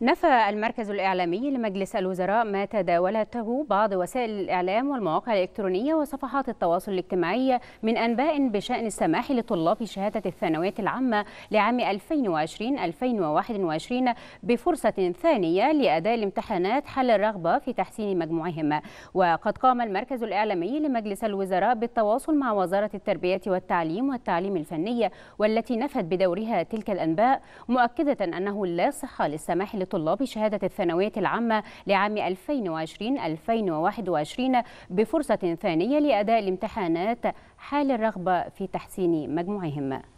نفى المركز الإعلامي لمجلس الوزراء ما تداولته بعض وسائل الإعلام والمواقع الإلكترونية وصفحات التواصل الاجتماعي من أنباء بشأن السماح لطلاب شهادة الثانوية العامة لعام 2020-2021 بفرصة ثانية لأداء الامتحانات حل الرغبة في تحسين مجموعهم وقد قام المركز الإعلامي لمجلس الوزراء بالتواصل مع وزارة التربية والتعليم والتعليم الفني والتي نفت بدورها تلك الأنباء مؤكدة أنه لا صحة للسماح لطلاب شهادة الثانوية العامة لعام 2020-2021 بفرصة ثانية لأداء الامتحانات حال الرغبة في تحسين مجموعهم